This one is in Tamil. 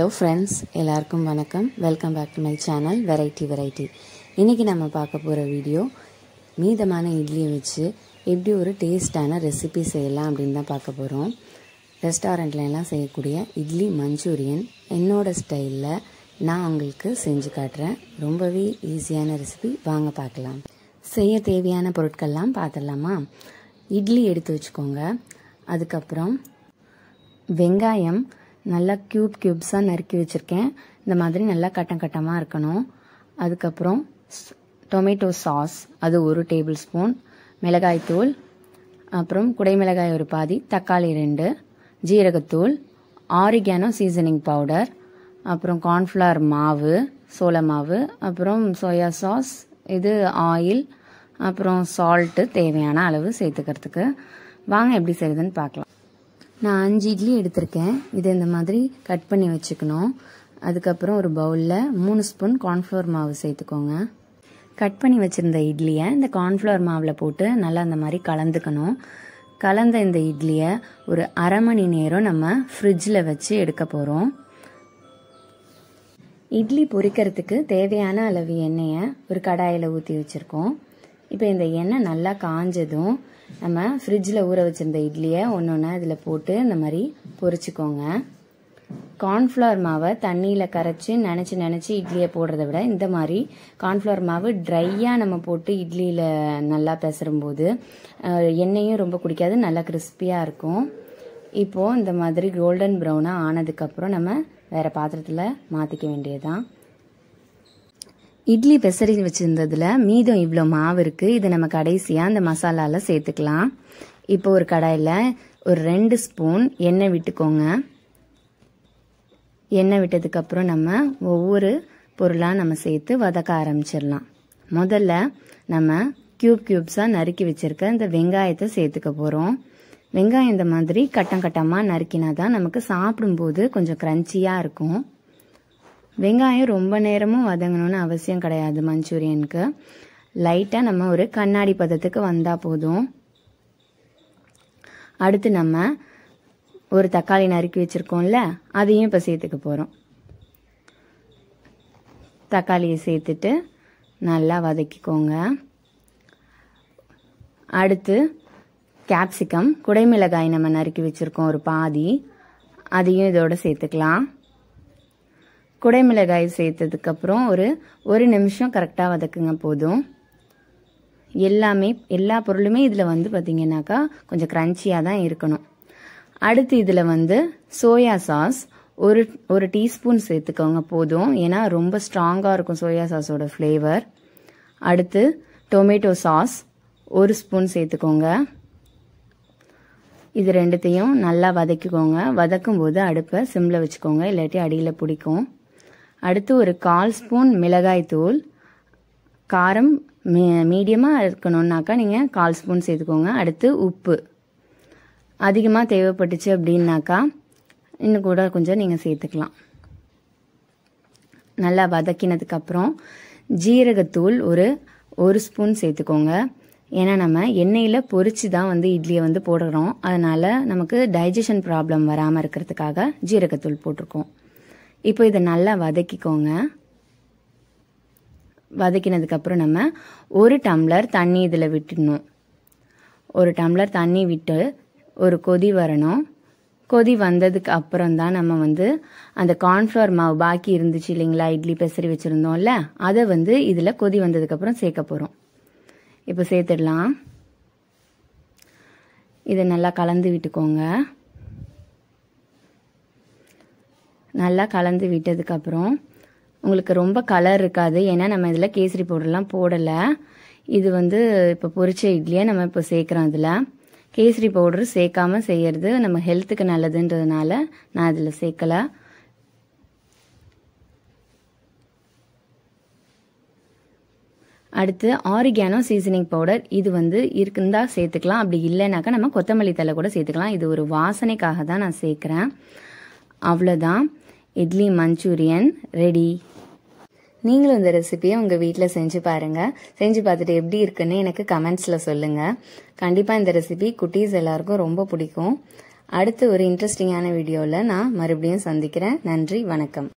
ஹலோ ஃப்ரெண்ட்ஸ் எல்லாருக்கும் வணக்கம் welcome back to my channel variety variety இன்றைக்கி நம்ம பார்க்க போகிற வீடியோ மீதமான இட்லியை வச்சு எப்படி ஒரு டேஸ்டான ரெசிபி செய்யலாம் அப்படின்னு தான் பார்க்க போகிறோம் ரெஸ்டாரண்ட்லலாம் செய்யக்கூடிய இட்லி மஞ்சூரியன் என்னோடய ஸ்டைலில் நான் உங்களுக்கு செஞ்சு காட்டுறேன் ரொம்பவே ஈஸியான ரெசிபி வாங்க பார்க்கலாம் செய்ய தேவையான பொருட்கள்லாம் பார்த்துடலாமா இட்லி எடுத்து வச்சுக்கோங்க அதுக்கப்புறம் வெங்காயம் நல்லா க்யூப் க்யூப்ஸாக நறுக்கி வச்சுருக்கேன் இந்த மாதிரி நல்லா கட்டம் கட்டமாக இருக்கணும் அதுக்கப்புறம் டொமேட்டோ சாஸ் அது ஒரு டேபிள் ஸ்பூன் மிளகாய்த்தூள் அப்புறம் குடைமிளகாய் ஒரு பாதி தக்காளி ரெண்டு ஜீரகத்தூள் ஆரிகானோ சீசனிங் பவுடர் அப்புறம் கார்ன்ஃப்ளவர் மாவு சோள மாவு அப்புறம் சோயா சாஸ் இது ஆயில் அப்புறம் சால்ட்டு தேவையான அளவு சேர்த்துக்கிறதுக்கு வாங்க எப்படி செய்யுதுன்னு பார்க்கலாம் நான் அஞ்சு இட்லி எடுத்திருக்கேன் இதை இந்த மாதிரி கட் பண்ணி வச்சுக்கணும் அதுக்கப்புறம் ஒரு பவுலில் மூணு ஸ்பூன் கார்ன்ஃப்ளவர் மாவு சேர்த்துக்கோங்க கட் பண்ணி வச்சுருந்த இட்லியை இந்த கார்ன்ஃப்ளவர் மாவில் போட்டு நல்லா அந்த மாதிரி கலந்துக்கணும் கலந்த இந்த இட்லியை ஒரு அரை மணி நேரம் நம்ம ஃப்ரிட்ஜில் வச்சு எடுக்க போகிறோம் இட்லி பொரிக்கிறதுக்கு தேவையான அளவு எண்ணெயை ஒரு கடாயில் ஊற்றி வச்சுருக்கோம் இப்போ இந்த எண்ணெய் நல்லா காஞ்சதும் நம்ம ஃப்ரிட்ஜில் ஊற வச்சுருந்த இட்லியை ஒன்று ஒன்றா இதில் போட்டு இந்த மாதிரி பொறிச்சிக்கோங்க கார்ன்ஃப்ளவர் மாவை தண்ணியில் கரைச்சி நினச்சி நினச்சி இட்லியை போடுறத விட இந்த மாதிரி கார்ன்ஃப்ளவர் மாவு ட்ரையாக நம்ம போட்டு இட்லியில் நல்லா பெசரும்போது எண்ணெயும் ரொம்ப குடிக்காது நல்லா கிறிஸ்பியாக இருக்கும் இப்போது இந்த மாதிரி கோல்டன் ப்ரௌனாக ஆனதுக்கப்புறம் நம்ம வேறு பாத்திரத்தில் மாற்றிக்க வேண்டியதுதான் இட்லி பெசரி வச்சுருந்ததில் மீதம் இவ்வளோ மாவு இருக்குது இதை நம்ம கடைசியாக அந்த மசாலாவில் சேர்த்துக்கலாம் இப்போ ஒரு கடாயில் ஒரு ரெண்டு ஸ்பூன் எண்ணெய் விட்டுக்கோங்க எண்ணெய் விட்டதுக்கப்புறம் நம்ம ஒவ்வொரு பொருளாக நம்ம சேர்த்து வதக்க ஆரம்பிச்சிடலாம் முதல்ல நம்ம க்யூப் க்யூப்ஸாக நறுக்கி வச்சுருக்க இந்த வெங்காயத்தை சேர்த்துக்க போகிறோம் வெங்காயம் இந்த மாதிரி கட்டம் கட்டமாக நறுக்கினா தான் நமக்கு சாப்பிடும்போது கொஞ்சம் க்ரன்ச்சியாக இருக்கும் வெங்காயம் ரொம்ப நேரமும் வதங்கணும்னு அவசியம் கிடையாது மஞ்சூரியனுக்கு லைட்டாக நம்ம ஒரு கண்ணாடி பதத்துக்கு வந்தால் போதும் அடுத்து நம்ம ஒரு தக்காளி நறுக்கி வச்சுருக்கோம்ல அதையும் இப்போ சேர்த்துக்க போகிறோம் தக்காளியை சேர்த்துட்டு நல்லா வதக்கிக்கோங்க அடுத்து கேப்சிகம் குடைமிளகாய் நம்ம நறுக்கி வச்சுருக்கோம் ஒரு பாதி அதையும் இதோட சேர்த்துக்கலாம் குடைமிளகாய் சேர்த்ததுக்கப்புறம் ஒரு ஒரு நிமிஷம் கரெக்டாக வதக்குங்க போதும் எல்லாமே எல்லா பொருளுமே இதில் வந்து பார்த்தீங்கன்னாக்கா கொஞ்சம் க்ரன்ச்சியாக தான் இருக்கணும் அடுத்து இதில் வந்து சோயா சாஸ் ஒரு ஒரு டீஸ்பூன் சேர்த்துக்கோங்க போதும் ஏன்னா ரொம்ப ஸ்ட்ராங்காக இருக்கும் சோயா சாஸோட ஃப்ளேவர் அடுத்து டொமேட்டோ சாஸ் ஒரு ஸ்பூன் சேர்த்துக்கோங்க இது ரெண்டுத்தையும் நல்லா வதக்கிக்கோங்க வதக்கும் போது அடுப்பை சிம்மில் வச்சுக்கோங்க இல்லாட்டி அடியில் பிடிக்கும் அடுத்து ஒரு கால் ஸ்பூன் மிளகாய் தூள் காரம் மீ மீடியமாக இருக்கணுன்னாக்கா நீங்கள் கால் ஸ்பூன் சேர்த்துக்கோங்க அடுத்து உப்பு அதிகமாக தேவைப்பட்டுச்சு அப்படின்னாக்கா இன்னும் கூட கொஞ்சம் நீங்கள் சேர்த்துக்கலாம் நல்லா வதக்கினதுக்கப்புறம் ஜீரகத்தூள் ஒரு ஒரு ஸ்பூன் சேர்த்துக்கோங்க ஏன்னா நம்ம எண்ணெயில் பொறிச்சு தான் வந்து இட்லியை வந்து போடுறோம் அதனால் நமக்கு டைஜஷன் ப்ராப்ளம் வராமல் இருக்கிறதுக்காக ஜீரகத்தூள் போட்டிருக்கோம் இப்போ இதை நல்லா வதக்கிக்கோங்க வதக்கினதுக்கப்புறம் நம்ம ஒரு டம்ளர் தண்ணி இதில் விட்டுடணும் ஒரு டம்ளர் தண்ணி விட்டு ஒரு கொதி வரணும் கொதி வந்ததுக்கு அப்புறம் தான் நம்ம வந்து அந்த கார்ன்ஃப்ளவர் மாவு பாக்கி இருந்துச்சு இல்லைங்களா இட்லி பெசரி வச்சுருந்தோம்ல அதை வந்து இதில் கொதி வந்ததுக்கப்புறம் சேர்க்க போகிறோம் இப்போ சேர்த்துடலாம் இதை நல்லா கலந்து விட்டுக்கோங்க நல்லா கலந்து விட்டதுக்கப்புறம் உங்களுக்கு ரொம்ப கலர் இருக்காது ஏன்னா நம்ம இதில் கேசரி பவுடர்லாம் போடலை இது வந்து இப்போ பொறிச்ச இட்லியை நம்ம இப்போ சேர்க்குறோம் அதில் கேசரி பவுடர் சேர்க்காமல் செய்கிறது நம்ம ஹெல்த்துக்கு நல்லதுன்றதுனால நான் இதில் சேர்க்கலை அடுத்து ஆரிகானோ சீசனிங் பவுடர் இது வந்து இருக்குந்தா சேர்த்துக்கலாம் அப்படி இல்லைனாக்கா நம்ம கொத்தமல்லி தலை கூட சேர்த்துக்கலாம் இது ஒரு வாசனைக்காக தான் நான் சேர்க்குறேன் அவ்வளோதான் இட்லி மஞ்சூரியன் ரெடி நீங்களும் இந்த ரெசிபியை உங்கள் வீட்டில் செஞ்சு பாருங்கள் செஞ்சு பார்த்துட்டு எப்படி இருக்குன்னு எனக்கு கமெண்ட்ஸில் சொல்லுங்கள் கண்டிப்பாக இந்த ரெசிபி குட்டீஸ் எல்லாருக்கும் ரொம்ப பிடிக்கும் அடுத்து ஒரு இன்ட்ரெஸ்டிங்கான வீடியோவில் நான் மறுபடியும் சந்திக்கிறேன் நன்றி வணக்கம்